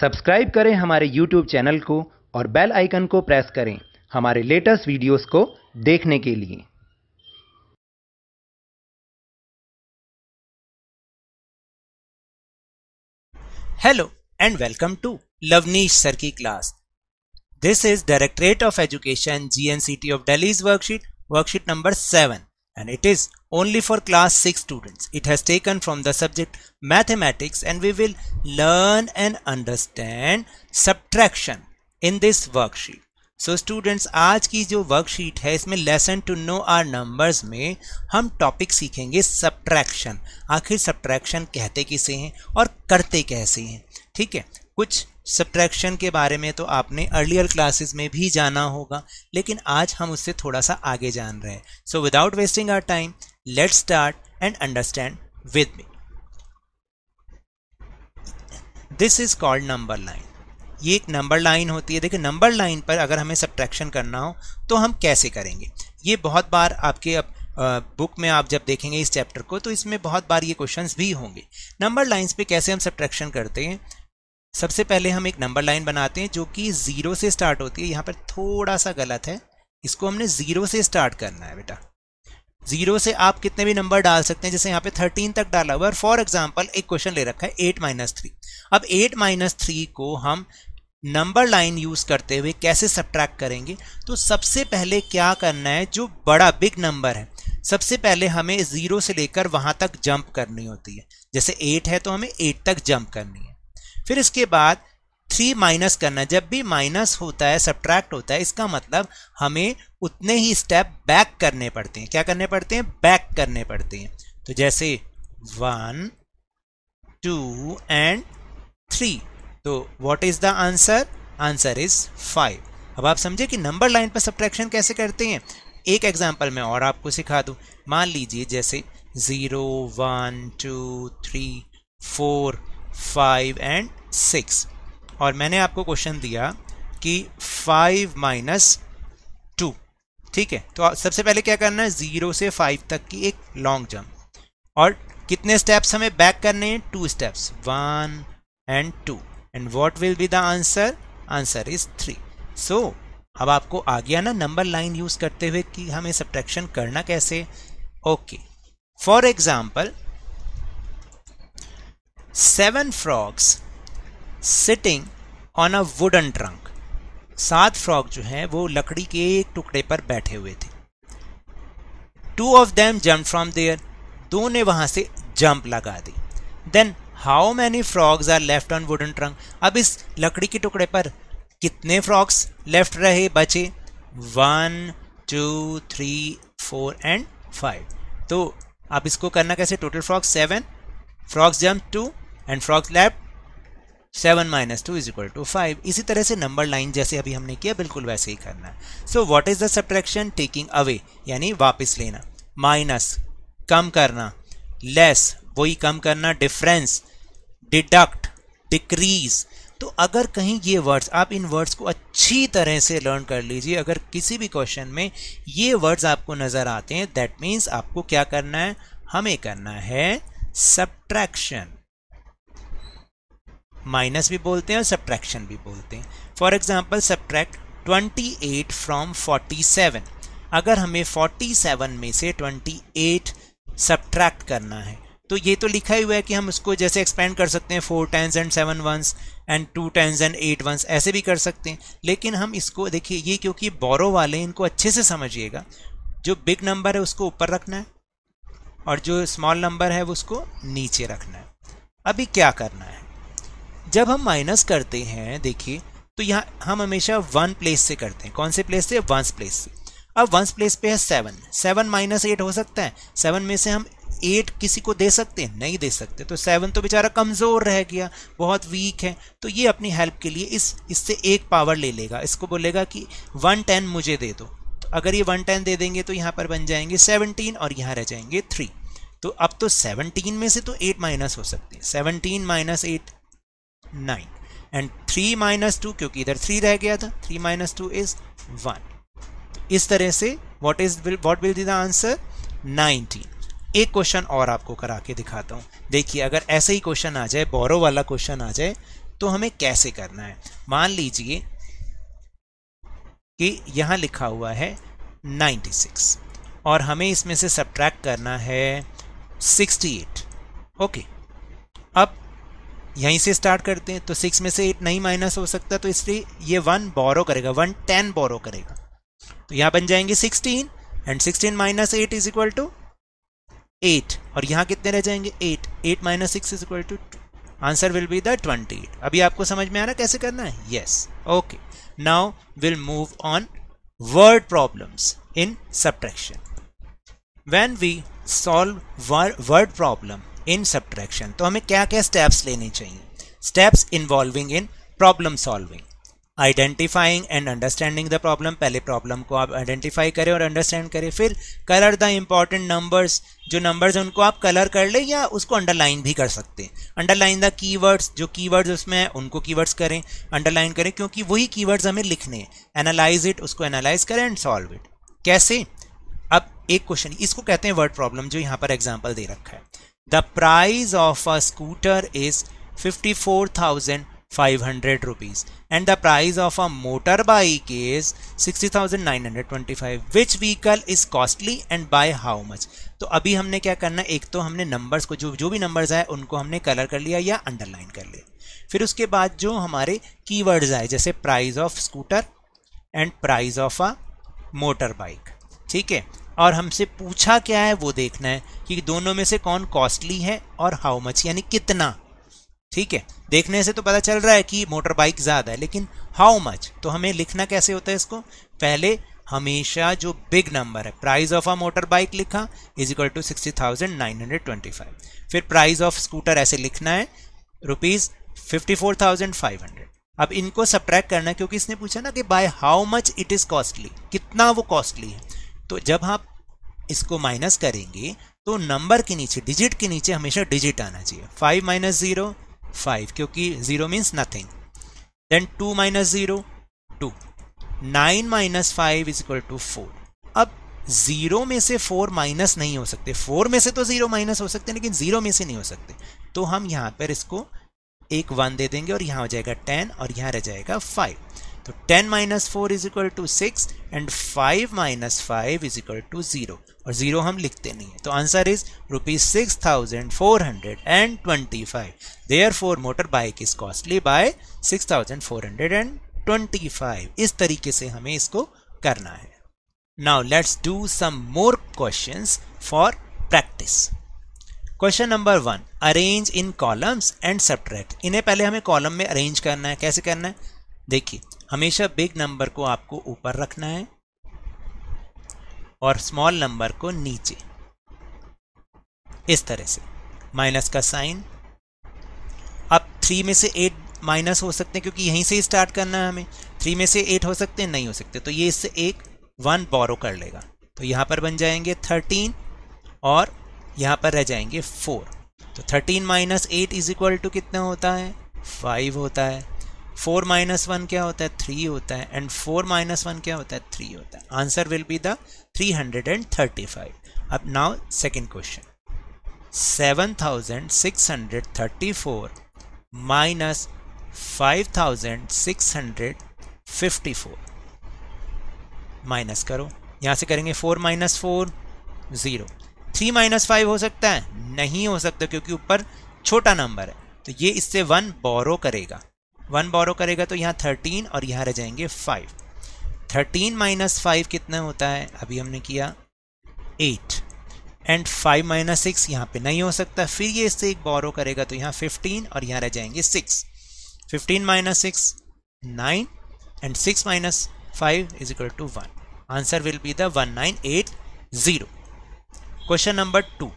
Subscribe करें हमारे YouTube channel को और बेल आइकन को प्रेस करें हमारे लेटेस्ट वीडियोस को देखने के लिए hello and welcome to Lavneesh sir की class this is directorate of education GNCT of Delhi's worksheet worksheet number seven and it is only for class 6 students. It has taken from the subject mathematics and we will learn and understand subtraction in this worksheet. so students aaj ki jo worksheet hai isme lesson to know our numbers mein hum topic सीखेंगे subtraction aakhir subtraction kehte kise hain aur karte kaise hain theek hai kuch subtraction के बारे में तो आपने earlier classes में भी जाना होगा लेकिन आज हम उससे थोड़ा सा आगे जान रहे हैं so without wasting our time Let's start and understand with me. This is called number line ये एक नंबर लाइन होती है देखिए नंबर लाइन पर अगर हमें सब्ट्रैक्शन करना हो तो हम कैसे करेंगे ये बहुत बार आपके अब बुक में आप जब देखेंगे इस चैप्टर को तो इसमें बहुत बार ये क्वेश्चंस भी होंगे नंबर लाइंस पे कैसे हम सब्ट्रैक्शन करते हैं सबसे पहले हम एक नंबर लाइन बनाते हैं जो कि ज़ीरो से स्टार्ट होती है यहाँ पर थोड़ा सा गलत है इसको हमने ज़ीरो से स्टार्ट करना है बेटा जीरो से आप कितने भी नंबर डाल सकते हैं जैसे यहाँ पे थर्टीन तक डाला हुआ है फॉर एग्जाम्पल एक क्वेश्चन ले रखा है एट माइनस थ्री अब एट माइनस थ्री को हम नंबर लाइन यूज़ करते हुए कैसे सब्ट्रैक्ट करेंगे तो सबसे पहले क्या करना है जो बड़ा बिग नंबर है सबसे पहले हमें ज़ीरो से लेकर वहाँ तक जंप करनी होती है जैसे एट है तो हमें एट तक जंप करनी है फिर इसके बाद थ्री माइनस करना जब भी माइनस होता है सब्ट्रैक्ट होता है इसका मतलब हमें उतने ही स्टेप बैक करने पड़ते हैं क्या करने पड़ते हैं बैक करने पड़ते हैं तो जैसे वन टू एंड थ्री तो what is the answer answer is five अब आप समझे कि नंबर लाइन पर सब्ट्रैक्शन कैसे करते हैं एक एग्जाम्पल मैं और आपको सिखा दूं मान लीजिए जैसे zero one two three four five and six और मैंने आपको क्वेश्चन दिया कि फाइव माइनस ठीक है तो सबसे पहले क्या करना है ज़ीरो से फाइव तक की एक लॉन्ग जंप और कितने स्टेप्स हमें बैक करने हैं two steps one and two and what will be the answer answer is three so अब आपको आ गया ना नंबर लाइन यूज करते हुए कि हमें सब्ट्रैक्शन करना कैसे okay for example seven frogs sitting on a wooden trunk सात फ्रॉग जो हैं वो लकड़ी के एक टुकड़े पर बैठे हुए थे two of them jump from there दो ने वहाँ से जंप लगा दी then how many frogs are left on wooden trunk अब इस लकड़ी के टुकड़े पर कितने फ्रॉग्स लेफ्ट रहे बचे one two three four and five तो अब इसको करना कैसे total frogs seven frogs jump two and frogs left seven minus two is equal to five इसी तरह से नंबर लाइन जैसे अभी हमने किया बिल्कुल वैसे ही करना है so what is the subtraction taking away यानी वापस लेना माइनस कम करना लेस वही कम करना डिफरेंस डिडक्ट डिक्रीज तो अगर कहीं ये वर्ड्स आप इन वर्ड्स को अच्छी तरह से लर्न कर लीजिए अगर किसी भी क्वेश्चन में ये वर्ड्स आपको नज़र आते हैं दैट मीन्स आपको क्या करना है हमें करना है सब्ट्रैक्शन माइनस भी बोलते हैं और सब्ट्रैक्शन भी बोलते हैं फॉर एग्जाम्पल सब्ट्रैक्ट 28 फ्रॉम 47 अगर हमें 47 में से 28 सब्ट्रैक्ट करना है तो ये तो लिखा ही हुआ है कि हम उसको जैसे एक्सपेंड कर सकते हैं four tens and seven ones and two tens and eight ones ऐसे भी कर सकते हैं लेकिन हम इसको देखिए ये क्योंकि बोरो वाले इनको अच्छे से समझिएगा जो बिग नंबर है उसको ऊपर रखना है और जो स्मॉल नंबर है उसको नीचे रखना है अभी क्या करना है जब हम माइनस करते हैं देखिए तो यहाँ हम हमेशा वन प्लेस से करते हैं कौन से प्लेस से वंस प्लेस से अब वंस प्लेस पे है सेवन सेवन माइनस एट हो सकता है सेवन में से हम एट किसी को दे सकते हैं नहीं दे सकते तो सेवन तो बेचारा कमज़ोर रह गया बहुत वीक है तो ये अपनी हेल्प के लिए इस इससे एक पावर ले लेगा इसको बोलेगा कि वन टेन मुझे दे दो तो अगर ये वन टेन दे देंगे तो यहाँ पर बन जाएंगे सेवनटीन और यहाँ रह जाएंगे थ्री तो अब तो सेवनटीन में से तो एट माइनस हो सकते हैं seventeen minus eight nine and three minus two क्योंकि इधर थ्री रह गया था three minus two is one इस तरह से what is what will the the answer nineteen एक क्वेश्चन और आपको करा के दिखाता हूँ देखिए अगर ऐसे ही क्वेश्चन आ जाए बोरो वाला क्वेश्चन आ जाए तो हमें कैसे करना है मान लीजिए कि यहाँ लिखा हुआ है 96 और हमें इसमें से सब्ट्रैक्ट करना है 68 ओके अब यहीं से स्टार्ट करते हैं तो सिक्स में से एट नहीं माइनस हो सकता तो इसलिए ये वन बोरो करेगा वन टेन बोरो करेगा तो यहाँ बन जाएंगे sixteen and sixteen minus eight is equal to eight और यहाँ कितने रह जाएंगे eight eight minus six is equal to answer will be the twenty eight अभी आपको समझ में आ रहा कैसे करना है yes okay now will move on word problems in subtraction when we solve word problem in subtraction तो हमें क्या क्या स्टेप्स लेने चाहिए steps involving in problem solving identifying and understanding the problem पहले प्रॉब्लम को आप आइडेंटिफाई करें और अंडरस्टैंड करें फिर कलर द इम्पॉर्टेंट नंबर्स जो नंबर्स हैं उनको आप कलर कर लें या उसको अंडरलाइन भी कर सकते हैं अंडरलाइन द कीवर्ड्स जो कीवर्ड्स उसमें हैं उनको कीवर्ड्स करें अंडरलाइन करें क्योंकि वही कीवर्ड्स हमें लिखने हैं एनालाइज इट उसको एनालाइज करें एंड सॉल्व इट कैसे अब एक क्वेश्चन इसको कहते हैं वर्ड प्रॉब्लम जो यहाँ पर एग्जाम्पल दे रखा है the price of a scooter is fifty four thousand five hundred rupees and the price of a motor bike is sixty thousand nine hundred twenty five which vehicle is costly and by how much तो अभी हमने क्या करना एक तो हमने numbers को जो जो भी नंबर्स आए उनको हमने कलर कर लिया या अंडरलाइन कर लिया फिर उसके बाद जो हमारे कीवर्ड्स आए जैसे price of scooter and price of a motor bike ठीक है और हमसे पूछा क्या है वो देखना है कि दोनों में से कौन कॉस्टली है और हाउ मच यानी कितना ठीक है देखने से तो पता चल रहा है कि मोटर बाइक ज़्यादा है लेकिन हाउ मच तो हमें लिखना कैसे होता है इसको पहले हमेशा जो बिग नंबर है price of a motor bike लिखा is equal to sixty thousand nine hundred twenty five फिर प्राइस ऑफ स्कूटर ऐसे लिखना है rupees fifty four thousand five hundred अब इनको सब्ट्रैक्ट करना है क्योंकि इसने पूछा ना कि by how much it is costly कितना वो कॉस्टली है तो जब आप इसको माइनस करेंगे तो नंबर के नीचे डिजिट के नीचे हमेशा डिजिट आना चाहिए फाइव माइनस ज़ीरो फाइव क्योंकि zero means nothing then two minus zero two nine minus five is equal to four अब ज़ीरो में से फोर माइनस नहीं हो सकते फोर में से तो ज़ीरो माइनस हो सकते लेकिन ज़ीरो में से नहीं हो सकते तो हम यहाँ पर इसको एक वन दे देंगे और यहाँ हो जाएगा टेन और यहाँ रह जाएगा फाइव तो ten minus four is equal to six and five minus five is equal to zero और जीरो हम लिखते नहीं है तो answer is rupees six thousand four hundred and twenty five therefore motor bike is costly by six thousand four hundred and twenty five इस तरीके से हमें इसको करना है now let's do some more question for practice question number one arrange in columns and subtract इन्हें पहले हमें कॉलम में अरेंज करना है कैसे करना है देखिए हमेशा बिग नंबर को आपको ऊपर रखना है और स्मॉल नंबर को नीचे इस तरह से माइनस का साइन अब थ्री में से एट माइनस हो सकते हैं क्योंकि यहीं से ही स्टार्ट करना है हमें थ्री में से एट हो सकते हैं नहीं हो सकते तो ये इससे एक वन बोरो कर लेगा तो यहाँ पर बन जाएंगे थर्टीन और यहाँ पर रह जाएंगे फोर तो thirteen minus eight is equal to कितना होता है फाइव होता है फोर माइनस वन क्या होता है थ्री होता है एंड फोर माइनस वन क्या होता है थ्री होता है answer will be the three hundred and thirty five अब now second question seven thousand six hundred thirty four minus five thousand six hundred fifty four minus करो यहाँ से करेंगे four minus four zero three minus five हो सकता है नहीं हो सकता क्योंकि ऊपर छोटा नंबर है तो ये इससे वन बोरो करेगा वन बोरो करेगा तो यहाँ थर्टीन और यहाँ रह जाएंगे फाइव थर्टीन माइनस फाइव कितना होता है अभी हमने किया eight and five minus six यहाँ पर नहीं हो सकता फिर ये इससे एक बोरो करेगा तो यहाँ फिफ्टीन और यहाँ रह जाएंगे six fifteen minus six nine and six minus five is equal to one answer will be the one nine eight zero question number two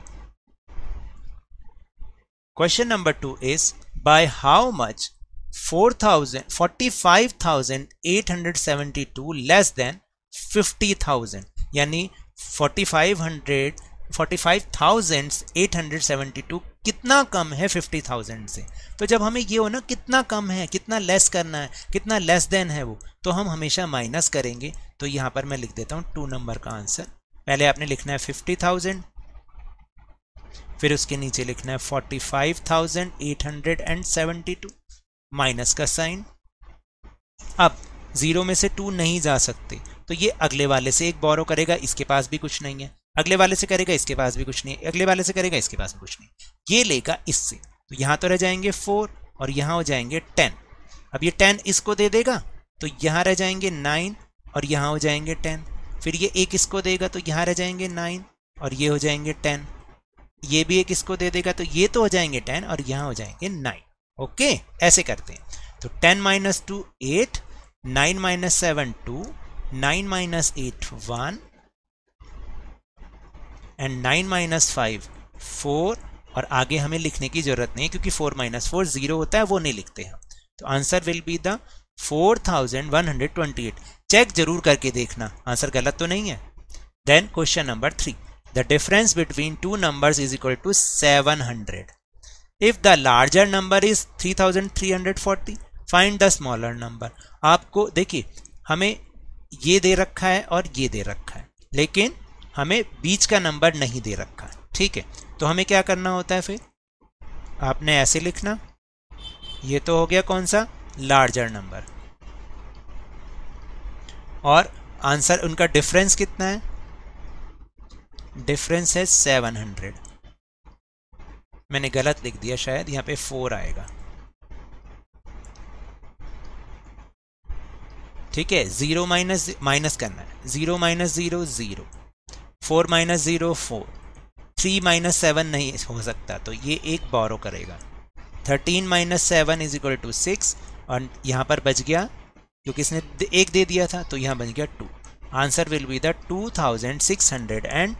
question number two is by how much 45,872 less than 50,000 यानी 4500 45,872 कितना कम है 50,000 से तो जब हमें ये हो ना कितना कम है कितना लेस करना है कितना लेस देन है वो तो हम हमेशा माइनस करेंगे तो यहाँ पर मैं लिख देता हूँ टू नंबर का आंसर पहले आपने लिखना है 50,000 फिर उसके नीचे लिखना है 45,872 माइनस का साइन अब ज़ीरो में से टू नहीं जा सकते तो ये अगले वाले से एक बोरो करेगा इसके पास भी कुछ नहीं है अगले वाले से करेगा इसके पास भी कुछ नहीं है अगले वाले से करेगा इसके पास भी कुछ नहीं ये लेगा इससे तो यहाँ तो रह जाएंगे फोर और यहाँ हो जाएंगे टेन अब ये टेन इसको दे देगा तो यहाँ रह जाएंगे नाइन और यहाँ हो जाएंगे टेन फिर ये एक इसको देगा तो यहाँ रह जाएंगे नाइन और ये हो जाएंगे टेन ये भी एक इसको दे देगा तो ये तो हो जाएंगे टेन और यहाँ हो जाएंगे नाइन ओके ऐसे करते हैं तो ten minus two eight nine minus seven two nine minus eight one and nine minus five four और आगे हमें लिखने की जरूरत नहीं क्योंकि फोर माइनस फोर जीरो होता है वो नहीं लिखते हैं तो answer will be the four thousand one hundred twenty eight check जरूर करके देखना आंसर गलत तो नहीं है then question number three the difference between two numbers is equal to seven hundred if the larger number is 3340 find the smaller number आपको देखिए हमें ये दे रखा है और ये दे रखा है लेकिन हमें बीच का नंबर नहीं दे रखा है ठीक है तो हमें क्या करना होता है फिर आपने ऐसे लिखना ये तो हो गया कौन सा लार्जर नंबर और आंसर उनका डिफरेंस कितना है डिफरेंस है 700 मैंने गलत लिख दिया शायद यहाँ पे फोर आएगा ठीक है ज़ीरो माइनस माइनस करना है zero minus zero zero four minus zero four three minus seven नहीं हो सकता तो ये एक बोरो करेगा thirteen minus seven is equal to six और यहाँ पर बच गया क्योंकि इसने एक दे दिया था तो यहाँ बच गया two answer will be the two thousand six hundred and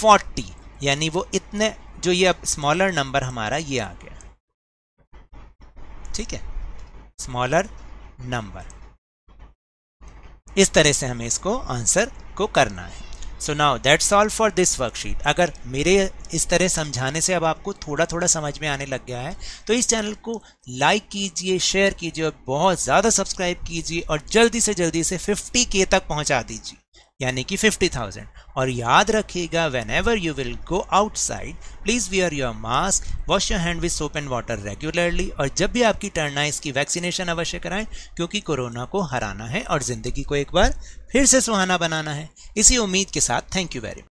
forty यानी वो इतने जो ये अब स्मॉलर नंबर हमारा ये आ गया ठीक है स्मॉलर नंबर इस तरह से हमें इसको आंसर को करना है so now that's all for this worksheet अगर मेरे इस तरह समझाने से अब आपको थोड़ा थोड़ा समझ में आने लग गया है तो इस चैनल को लाइक कीजिए शेयर कीजिए और बहुत ज़्यादा सब्सक्राइब कीजिए और जल्दी से जल्दी से 50 के तक पहुंचा दीजिए यानी कि 50,000 और याद रखिएगा whenever you will go outside please wear your mask wash your hand with soap and water regularly और जब भी आपकी टर्न आए इसकी वैक्सीनेशन अवश्य कराएं क्योंकि कोरोना को हराना है और ज़िंदगी को एक बार फिर से सुहाना बनाना है इसी उम्मीद के साथ थैंक यू वेरी मच